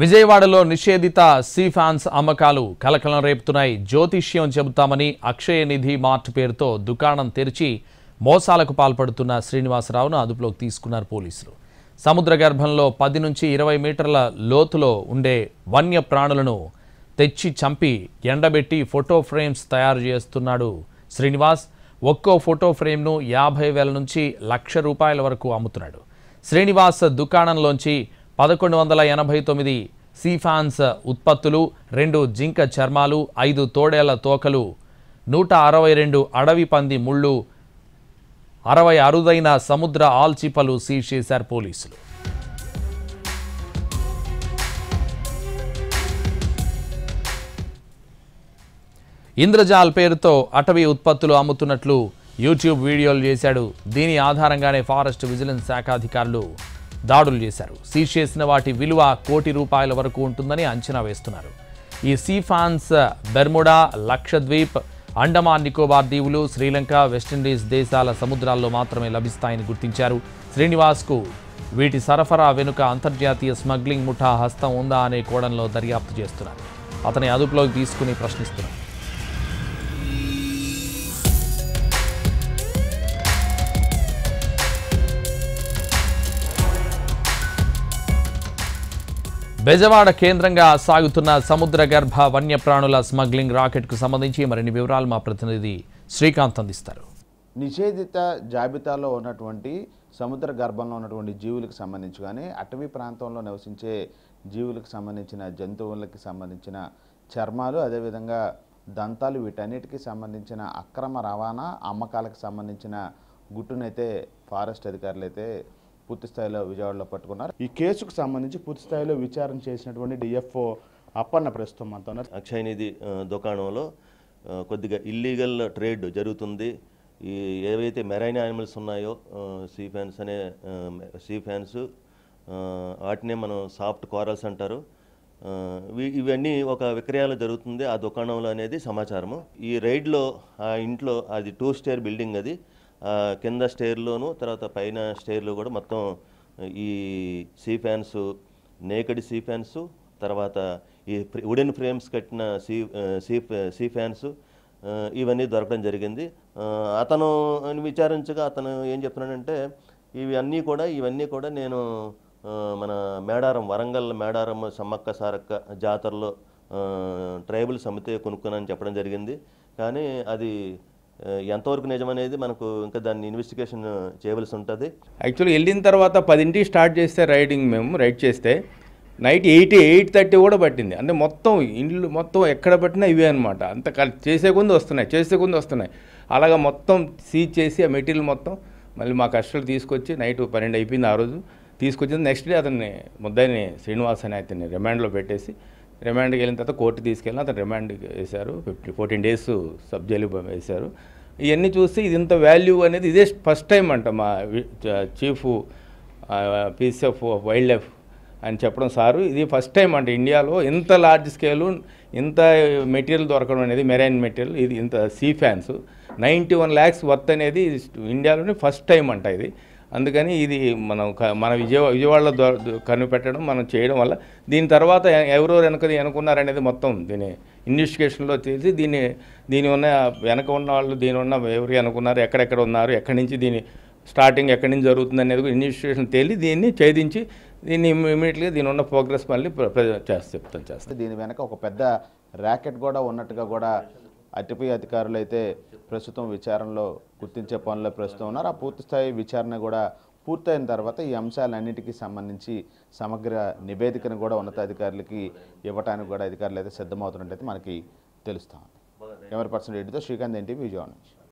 విజయవాడలో నిషేధిత see fans అమ్మకాలు కలకలం రేపుతున్నాయి జ్యోతిష్యం చెబుతామని అక్షయ నిధి మార్ట్ పేరుతో దుకాణం తెరిచి మోసాలకు పాల్పడుతున్న శ్రీనివాసరావును అదుపులోకి తీసుకున్నారు పోలీసులు సముద్ర గర్భంలో పది నుంచి ఇరవై మీటర్ల లోతులో ఉండే వన్య ప్రాణులను తెచ్చి చంపి ఎండబెట్టి ఫోటో ఫ్రేమ్స్ తయారు చేస్తున్నాడు శ్రీనివాస్ ఒక్కో ఫోటో ఫ్రేమ్ను యాభై వేల నుంచి లక్ష రూపాయల వరకు అమ్ముతున్నాడు శ్రీనివాస్ దుకాణంలోంచి పదకొండు వందల ఎనభై తొమ్మిది సీఫాన్స్ ఉత్పత్తులు రెండు జింక చర్మాలు ఐదు తోడేళ్ల తోకలు నూట అరవై రెండు అడవి పంది ముళ్ళు అరవై అరుదైన సముద్ర ఆల్చిపలు సీజ్ చేశారు పోలీసులు ఇంద్రజాల్ పేరుతో అటవీ ఉత్పత్తులు అమ్ముతున్నట్లు యూట్యూబ్ వీడియోలు చేశాడు దీని ఆధారంగానే ఫారెస్ట్ విజిలెన్స్ శాఖ అధికారులు దాడులు చేశారు సీజ్ చేసిన వాటి విలువ కోటి రూపాయల వరకు ఉంటుందని అంచనా వేస్తున్నారు ఈ సీఫాన్స్ బెర్ముడా లక్షద్వీప్ అండమాన్ నికోబార్ దీవులు శ్రీలంక వెస్టిండీస్ దేశాల సముద్రాల్లో మాత్రమే లభిస్తాయని గుర్తించారు శ్రీనివాస్కు వీటి సరఫరా వెనుక అంతర్జాతీయ స్మగ్లింగ్ ముఠా హస్తం ఉందా అనే కోణంలో దర్యాప్తు చేస్తున్నారు అతని అదుపులోకి తీసుకుని ప్రశ్నిస్తున్నారు బెజవాడ కేంద్రంగా సాగుతున్న సముద్ర గర్భ వన్యప్రాణుల స్మగ్లింగ్ రాకెట్కు సంబంధించి మరిన్ని వివరాలు మా ప్రతినిధి శ్రీకాంత్ అందిస్తారు నిషేధిత జాబితాలో ఉన్నటువంటి సముద్ర గర్భంలో ఉన్నటువంటి జీవులకు సంబంధించి కానీ అటవీ ప్రాంతంలో నివసించే జీవులకు సంబంధించిన జంతువులకి సంబంధించిన చర్మాలు అదేవిధంగా దంతాలు వీటన్నిటికీ సంబంధించిన అక్రమ రవాణా అమ్మకాలకు సంబంధించిన గుట్టునైతే ఫారెస్ట్ అధికారులు అయితే పూర్తి స్థాయిలో విజయవాడలో పట్టుకున్నారు ఈ కేసుకు సంబంధించి పూర్తి స్థాయిలో విచారణ చేసినటువంటి డిఎఫ్ఓ అప్పన్న ప్రస్తుతం మనతో అక్షయ నిధి దుకాణంలో కొద్దిగా ఇల్లీగల్ ట్రేడ్ జరుగుతుంది ఈ ఏవైతే మెరైన్ యానిమల్స్ ఉన్నాయో సీ ఫ్యాన్స్ అనే సీ ఫ్యాన్స్ వాటినే మనం సాఫ్ట్ కోరల్స్ అంటారు ఇవన్నీ ఒక విక్రయాలు జరుగుతుంది ఆ దుకాణంలో అనేది సమాచారము ఈ రైడ్లో ఆ ఇంట్లో అది టూ స్టేర్ బిల్డింగ్ అది కింద స్టేర్లోను తర్వాత పైన స్టేర్లో కూడా మొత్తం ఈ సీ ఫ్యాన్స్ నేకడి సీ ఫ్యాన్స్ తర్వాత ఈ వుడెన్ ఫ్రేమ్స్ కట్టిన సీ సీ సీ ఫ్యాన్స్ ఇవన్నీ దొరకడం జరిగింది అతను విచారించగా అతను ఏం చెప్తున్నాడంటే ఇవి అన్నీ కూడా ఇవన్నీ కూడా నేను మన మేడారం వరంగల్ మేడారం సమ్మక్క సారక్క జాతరలో ట్రైబుల్ సమితి కొనుక్కున్నానని చెప్పడం జరిగింది కానీ అది ఎంతవరకు నిజమనేది మనకు ఇంకా దాన్ని ఇన్వెస్టిగేషన్ చేయవలసి ఉంటుంది యాక్చువల్లీ వెళ్ళిన తర్వాత పదింటికి స్టార్ట్ చేస్తే రైడింగ్ మేము రైడ్ చేస్తే నైట్ ఎయిట్ ఎయిట్ థర్టీ కూడా పట్టింది అంటే మొత్తం ఇండ్లు మొత్తం ఎక్కడ పట్టినా ఇవే అనమాట అంత చేసే ముందు వస్తున్నాయి చేసే ముందు వస్తున్నాయి అలాగా మొత్తం సీజ్ చేసి ఆ మెటీరియల్ మొత్తం మళ్ళీ మా కష్టాలు తీసుకొచ్చి నైట్ పన్నెండు అయిపోయింది ఆ రోజు తీసుకొచ్చింది నెక్స్ట్ డే అతన్ని ముద్దాయిని శ్రీనివాస్ అని అతన్ని రిమాండ్లో పెట్టేసి రిమాండ్కి వెళ్ళిన తర్వాత కోర్టు తీసుకెళ్ళిన అతను రిమాండ్ వేశారు fifty fourteen days sub jail వేశారు ఇవన్నీ చూస్తే ఇది ఇంత వాల్యూ అనేది ఇదే ఫస్ట్ టైం అంట మా chief peace of wildlife అని చెప్పడం సారు ఇది ఫస్ట్ టైం అంట ఇండియాలో ఇంత లార్జ్ స్కేల్ ఇంత మెటీరియల్ దొరకడం అనేది మెరైన్ మెటీరియల్ ఇది ఇంత sea fans ninety one lakhs worth అనేది ఇండియాలోనే ఫస్ట్ టైం అంట ఇది అందుకని ఇది మనం మన విజయవాడ విజయవాడలో కనిపెట్టడం మనం చేయడం వల్ల దీని తర్వాత ఎవరో వెనక వెనుకున్నారనేది మొత్తం దీని ఇన్వెస్టిగేషన్లో తెలిసి దీన్ని దీని ఉన్న వెనక ఉన్న వాళ్ళు దీని ఉన్న ఎవరు వెనుకున్నారు ఎక్కడెక్కడ ఉన్నారు ఎక్కడి నుంచి దీని స్టార్టింగ్ ఎక్కడి నుంచి జరుగుతుంది అనేది ఇన్వెస్టిగేషన్ తేలి దీన్ని ఛేదించి దీన్ని ఇమీడియట్గా దీని ఉన్న ప్రోగ్రెస్ మళ్ళీ చేస్తా చెప్తాను చేస్తాను దీని వెనక ఒక పెద్ద ర్యాకెట్ కూడా ఉన్నట్టుగా కూడా అటుపై అధికారులు అయితే ప్రస్తుతం విచారణలో గుర్తించే పనులు ప్రస్తుతం ఉన్నారు ఆ పూర్తిస్థాయి విచారణ కూడా పూర్తయిన తర్వాత ఈ అంశాలన్నింటికి సంబంధించి సమగ్ర నివేదికను కూడా ఉన్నతాధికారులకి ఇవ్వడానికి కూడా అధికారులు అయితే అయితే మనకి తెలుస్తుంది కెమెరా పర్సన్ రెడ్డితో శ్రీకాంత్ ఎన్టీవీ విజయవాడ నుంచి